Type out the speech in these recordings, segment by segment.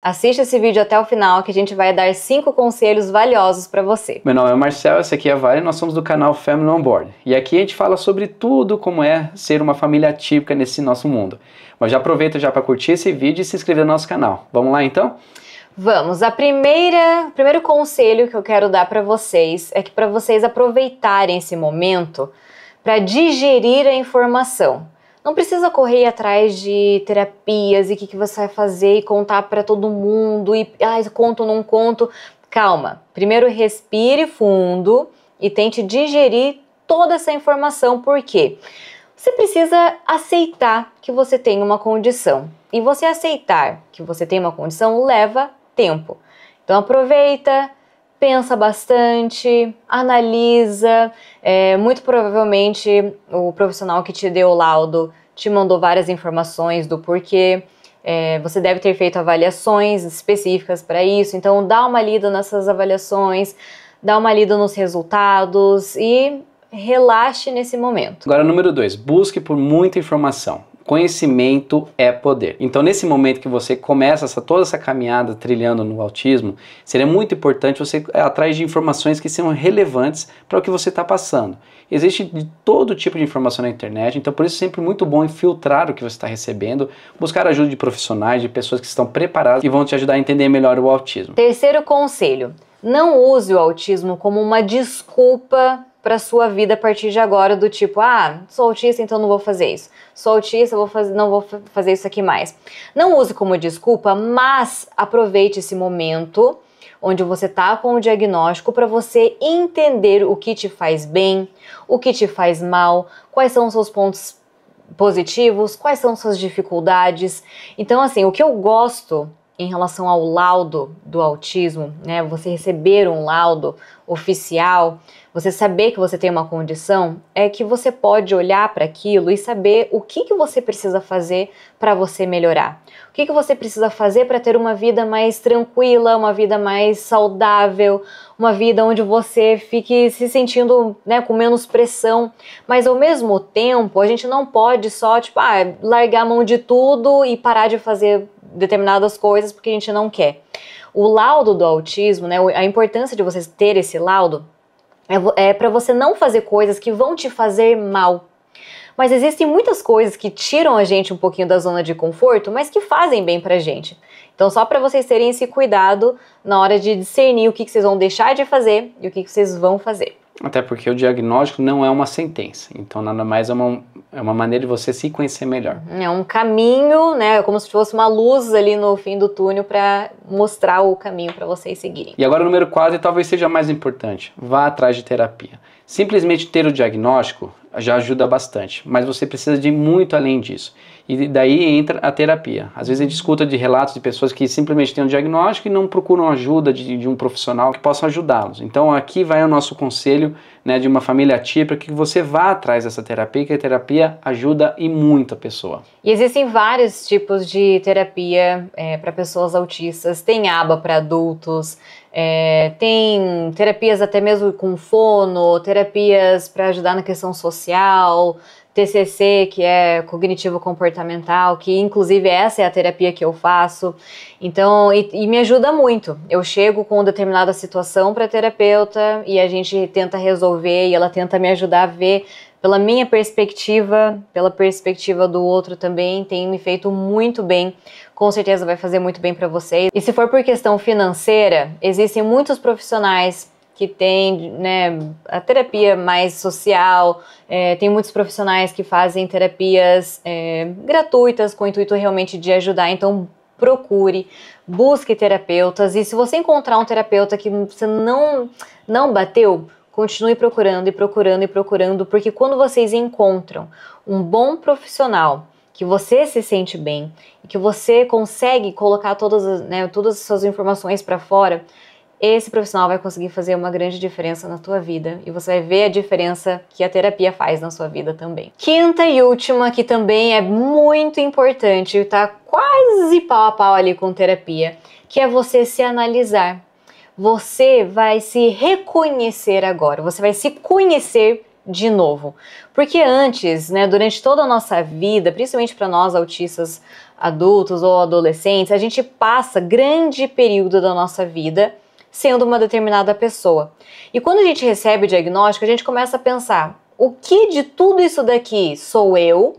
Assista esse vídeo até o final que a gente vai dar cinco conselhos valiosos para você. Meu nome é Marcelo, esse aqui é a Vale, nós somos do canal Family On Board. E aqui a gente fala sobre tudo como é ser uma família típica nesse nosso mundo. Mas já aproveita já para curtir esse vídeo e se inscrever no nosso canal. Vamos lá então? Vamos, a primeira, o primeiro conselho que eu quero dar para vocês é que para vocês aproveitarem esse momento para digerir a informação. Não precisa correr atrás de terapias e o que, que você vai fazer e contar para todo mundo e ah, conto ou não conto. Calma, primeiro respire fundo e tente digerir toda essa informação, porque você precisa aceitar que você tem uma condição. E você aceitar que você tem uma condição leva tempo. Então aproveita, pensa bastante, analisa. É, muito provavelmente o profissional que te deu o laudo te mandou várias informações do porquê. É, você deve ter feito avaliações específicas para isso, então dá uma lida nessas avaliações, dá uma lida nos resultados e relaxe nesse momento. Agora, número dois, busque por muita informação. Conhecimento é poder. Então, nesse momento que você começa essa, toda essa caminhada trilhando no autismo, seria muito importante você atrás de informações que sejam relevantes para o que você está passando. Existe de todo tipo de informação na internet, então por isso é sempre muito bom filtrar o que você está recebendo, buscar ajuda de profissionais, de pessoas que estão preparadas e vão te ajudar a entender melhor o autismo. Terceiro conselho: não use o autismo como uma desculpa para sua vida a partir de agora do tipo, ah, sou autista, então não vou fazer isso. Sou autista, vou fazer, não vou fazer isso aqui mais. Não use como desculpa, mas aproveite esse momento onde você está com o diagnóstico para você entender o que te faz bem, o que te faz mal, quais são os seus pontos positivos, quais são suas dificuldades. Então, assim, o que eu gosto em relação ao laudo do autismo, né? Você receber um laudo oficial, você saber que você tem uma condição, é que você pode olhar para aquilo e saber o que, que você precisa fazer para você melhorar. O que, que você precisa fazer para ter uma vida mais tranquila, uma vida mais saudável, uma vida onde você fique se sentindo né, com menos pressão. Mas ao mesmo tempo, a gente não pode só, tipo, ah, largar a mão de tudo e parar de fazer determinadas coisas porque a gente não quer. O laudo do autismo, né, a importância de você ter esse laudo é, é para você não fazer coisas que vão te fazer mal. Mas existem muitas coisas que tiram a gente um pouquinho da zona de conforto, mas que fazem bem pra gente. Então, só para vocês terem esse cuidado na hora de discernir o que, que vocês vão deixar de fazer e o que, que vocês vão fazer. Até porque o diagnóstico não é uma sentença. Então, nada mais é uma, é uma maneira de você se conhecer melhor. É um caminho, né? É como se fosse uma luz ali no fim do túnel para mostrar o caminho para vocês seguirem. E agora, o número 4 talvez seja mais importante: vá atrás de terapia. Simplesmente ter o diagnóstico já ajuda bastante, mas você precisa de muito além disso. E daí entra a terapia. Às vezes a gente escuta de relatos de pessoas que simplesmente têm um diagnóstico e não procuram ajuda de, de um profissional que possa ajudá-los. Então aqui vai o nosso conselho né, de uma família para que você vá atrás dessa terapia, que a terapia ajuda e muito a pessoa. E existem vários tipos de terapia é, para pessoas autistas. Tem aba para adultos, é, tem terapias até mesmo com fono, terapias para ajudar na questão social social, TCC, que é cognitivo comportamental, que inclusive essa é a terapia que eu faço. Então, e, e me ajuda muito. Eu chego com determinada situação para a terapeuta e a gente tenta resolver e ela tenta me ajudar a ver pela minha perspectiva, pela perspectiva do outro também, tem me feito muito bem. Com certeza vai fazer muito bem para vocês. E se for por questão financeira, existem muitos profissionais que tem né, a terapia mais social, é, tem muitos profissionais que fazem terapias é, gratuitas com o intuito realmente de ajudar, então procure, busque terapeutas e se você encontrar um terapeuta que você não, não bateu, continue procurando e procurando e procurando, porque quando vocês encontram um bom profissional que você se sente bem e que você consegue colocar todas, né, todas as suas informações para fora, esse profissional vai conseguir fazer uma grande diferença na tua vida e você vai ver a diferença que a terapia faz na sua vida também. Quinta e última, que também é muito importante, tá quase pau a pau ali com terapia, que é você se analisar. Você vai se reconhecer agora, você vai se conhecer de novo. Porque antes, né, durante toda a nossa vida, principalmente para nós autistas adultos ou adolescentes, a gente passa grande período da nossa vida sendo uma determinada pessoa. E quando a gente recebe o diagnóstico, a gente começa a pensar: o que de tudo isso daqui sou eu?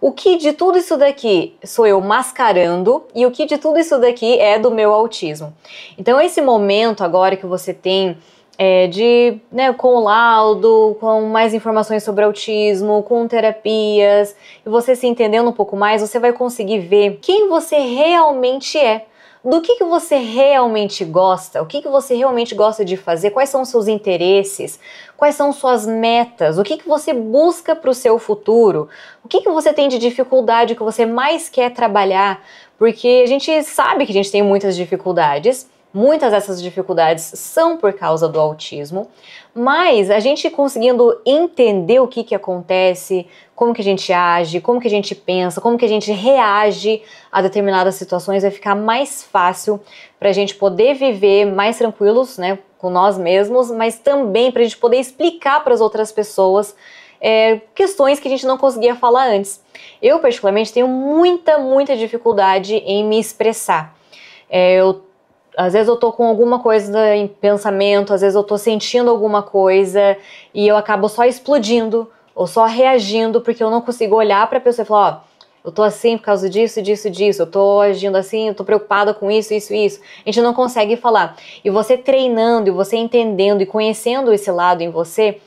O que de tudo isso daqui sou eu mascarando e o que de tudo isso daqui é do meu autismo. Então, esse momento agora que você tem é, de, né, com o laudo, com mais informações sobre autismo, com terapias, e você se entendendo um pouco mais, você vai conseguir ver quem você realmente é do que, que você realmente gosta, o que, que você realmente gosta de fazer, quais são os seus interesses, quais são suas metas, o que, que você busca para o seu futuro, o que, que você tem de dificuldade que você mais quer trabalhar, porque a gente sabe que a gente tem muitas dificuldades Muitas dessas dificuldades são por causa do autismo, mas a gente conseguindo entender o que, que acontece, como que a gente age, como que a gente pensa, como que a gente reage a determinadas situações, vai ficar mais fácil para a gente poder viver mais tranquilos, né, com nós mesmos, mas também para a gente poder explicar para as outras pessoas é, questões que a gente não conseguia falar antes. Eu, particularmente, tenho muita, muita dificuldade em me expressar. É, eu às vezes eu tô com alguma coisa em pensamento, às vezes eu tô sentindo alguma coisa e eu acabo só explodindo ou só reagindo porque eu não consigo olhar para a pessoa e falar, ó, eu tô assim por causa disso, disso, disso, eu tô agindo assim, eu tô preocupada com isso, isso, isso. A gente não consegue falar. E você treinando, e você entendendo e conhecendo esse lado em você,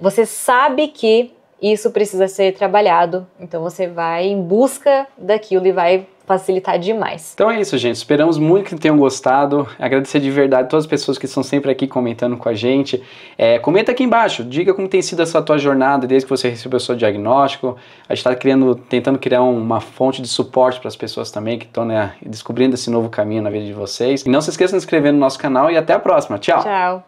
você sabe que isso precisa ser trabalhado. Então você vai em busca daquilo e vai facilitar demais. Então é isso, gente. Esperamos muito que tenham gostado. Agradecer de verdade todas as pessoas que estão sempre aqui comentando com a gente. É, comenta aqui embaixo, diga como tem sido essa tua jornada desde que você recebeu o seu diagnóstico. A gente está criando, tentando criar uma fonte de suporte para as pessoas também que estão né, descobrindo esse novo caminho na vida de vocês. E não se esqueçam de se inscrever no nosso canal e até a próxima. Tchau. Tchau.